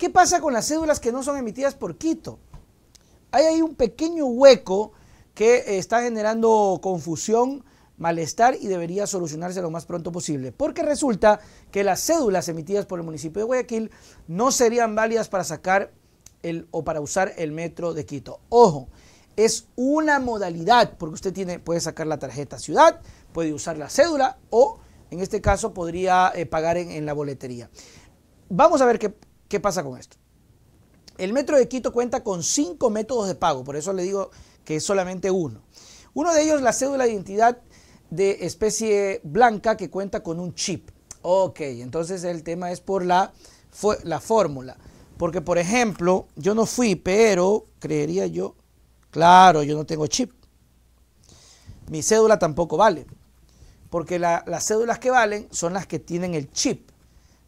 ¿Qué pasa con las cédulas que no son emitidas por Quito? Hay ahí un pequeño hueco que está generando confusión, malestar y debería solucionarse lo más pronto posible. Porque resulta que las cédulas emitidas por el municipio de Guayaquil no serían válidas para sacar o para usar el metro de Quito. Ojo, es una modalidad, porque usted tiene, puede sacar la tarjeta ciudad, puede usar la cédula o en este caso podría eh, pagar en, en, la boletería. Vamos a ver qué, ¿Qué pasa con esto? El Metro de Quito cuenta con cinco métodos de pago, por eso le digo que es solamente uno. Uno de ellos, la cédula de identidad de especie blanca que cuenta con un chip. Ok, entonces el tema es por la, fórmula. Porque, por ejemplo, yo no fui, pero creería yo, claro, yo no tengo chip. Mi cédula tampoco vale. Porque las cédulas que valen son las que tienen el chip.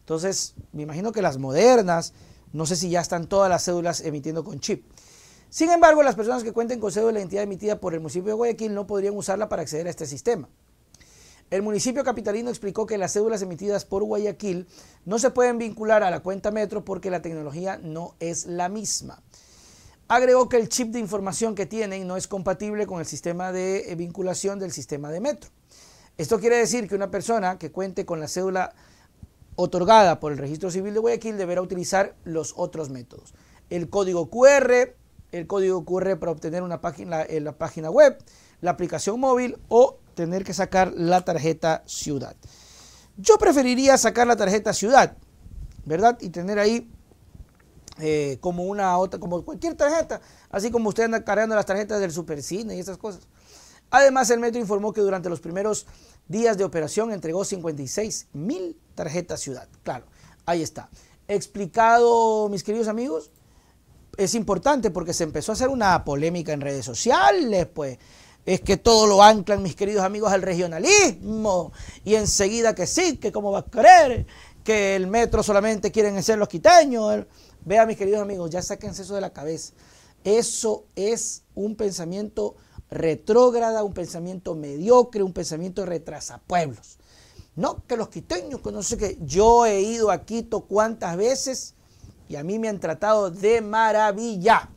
Entonces, me imagino que las modernas, no sé si ya están todas las cédulas emitiendo con chip. Sin embargo, las personas que cuenten con cédula de identidad emitida por el municipio de Guayaquil no podrían usarla para acceder a este sistema. El municipio capitalino explicó que las cédulas emitidas por Guayaquil no se pueden vincular a la cuenta Metro porque la tecnología no es la misma. Agregó que el chip de información que tienen no es compatible con el sistema de eh, vinculación del sistema de Metro. Esto quiere decir que una persona que cuente con la cédula otorgada por el Registro Civil de Guayaquil deberá utilizar los otros métodos. El código QR, el código QR para obtener una página, en eh, la página web, la aplicación móvil o tener que sacar la tarjeta ciudad. Yo preferiría sacar la tarjeta ciudad, ¿verdad? Y tener ahí eh, como una otra, como cualquier tarjeta, así como usted anda cargando las tarjetas del supercine y esas cosas. Además, el metro informó que durante los primeros días de operación entregó 56 mil tarjetas ciudad. Claro, ahí está. Explicado, mis queridos amigos, es importante porque se empezó a hacer una polémica en redes sociales, pues. Es que todo lo anclan, mis queridos amigos, al regionalismo. Y enseguida que sí, que cómo va a creer que el metro solamente quieren hacer los quiteños. Vea, mis queridos amigos, ya sáquense eso de la cabeza. Eso es un pensamiento retrógrada, un pensamiento mediocre, un pensamiento retrasapueblos. No, que los quiteños, que no sé qué. Yo he ido a Quito cuántas veces y a mí me han tratado de maravilla.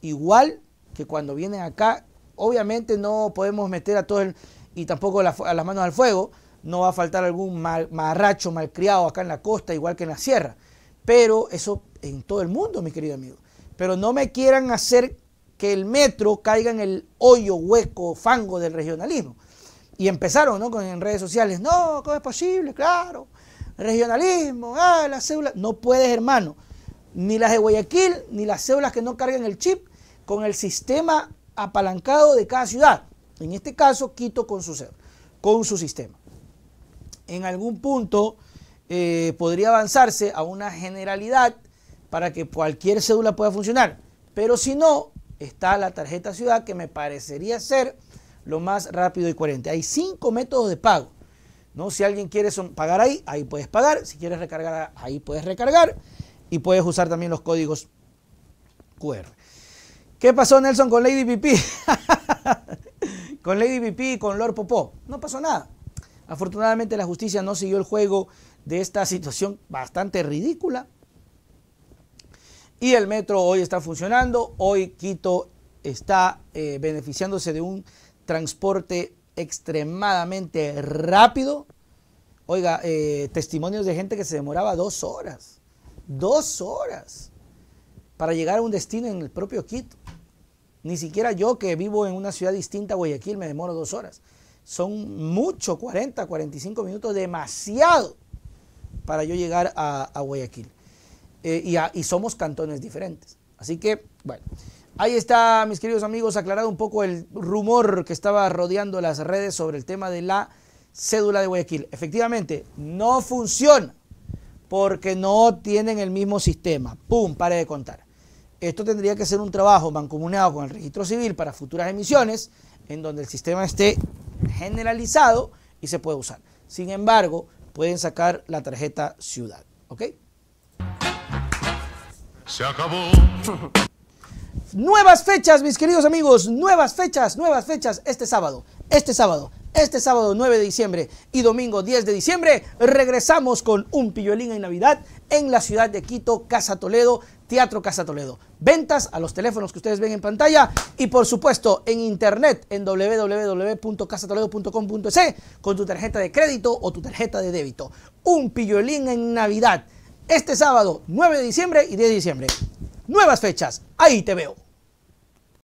Igual que cuando vienen acá, obviamente no podemos meter a todo el, y tampoco a las manos al fuego. No va a faltar algún mal, marracho malcriado acá en la costa, igual que en la sierra. Pero eso en todo el mundo, mi querido amigo. Pero no me quieran hacer que el metro caiga en el hoyo, hueco, fango del regionalismo. Y empezaron, ¿no? Con, en redes sociales, no, ¿cómo es posible? Claro, regionalismo, ah, las cédulas No puedes, hermano, ni las de Guayaquil, ni las cédulas que no cargan el chip con el sistema apalancado de cada ciudad. En este caso, Quito con su, con su sistema. En algún punto eh, podría avanzarse a una generalidad para que cualquier cédula pueda funcionar. Pero si no, está la tarjeta ciudad que me parecería ser lo más rápido y coherente. Hay cinco métodos de pago. ¿no? Si alguien quiere pagar ahí, ahí puedes pagar. Si quieres recargar, ahí puedes recargar. Y puedes usar también los códigos QR. ¿Qué pasó Nelson con Lady VP? con Lady VP y con Lord Popó. No pasó nada. Afortunadamente la justicia no siguió el juego de esta situación bastante ridícula y el metro hoy está funcionando, hoy Quito está eh, beneficiándose de un transporte extremadamente rápido. Oiga, eh, testimonios de gente que se demoraba dos horas, dos horas para llegar a un destino en el propio Quito. Ni siquiera yo que vivo en una ciudad distinta a Guayaquil me demoro dos horas. Son mucho, 40, 45 minutos, demasiado para yo llegar a Guayaquil. Eh, y, somos cantones diferentes. Así que, bueno, ahí está, mis queridos amigos, aclarado un poco el rumor que estaba rodeando las redes sobre el tema de la cédula de Guayaquil. Efectivamente, no funciona porque no tienen el mismo sistema. ¡Pum! Pare de contar. Esto tendría que ser un trabajo mancomunado con el registro civil para futuras emisiones, en donde el sistema esté generalizado y se puede usar. Sin embargo, pueden sacar la tarjeta ciudad. ¿Ok? Se acabó. nuevas fechas, mis queridos amigos, nuevas fechas, nuevas fechas este sábado, este sábado. Este sábado 9 de diciembre y domingo 10 de diciembre regresamos con un Pillolín en Navidad en la ciudad de Quito, Casa Toledo, Teatro Casa Toledo. Ventas a los teléfonos que ustedes ven en pantalla y por supuesto en internet en www.casatoledo.com.es con tu tarjeta de crédito o tu tarjeta de débito. Un Pillolín en Navidad este sábado 9 de diciembre y 10 de diciembre. Nuevas fechas, ahí te veo.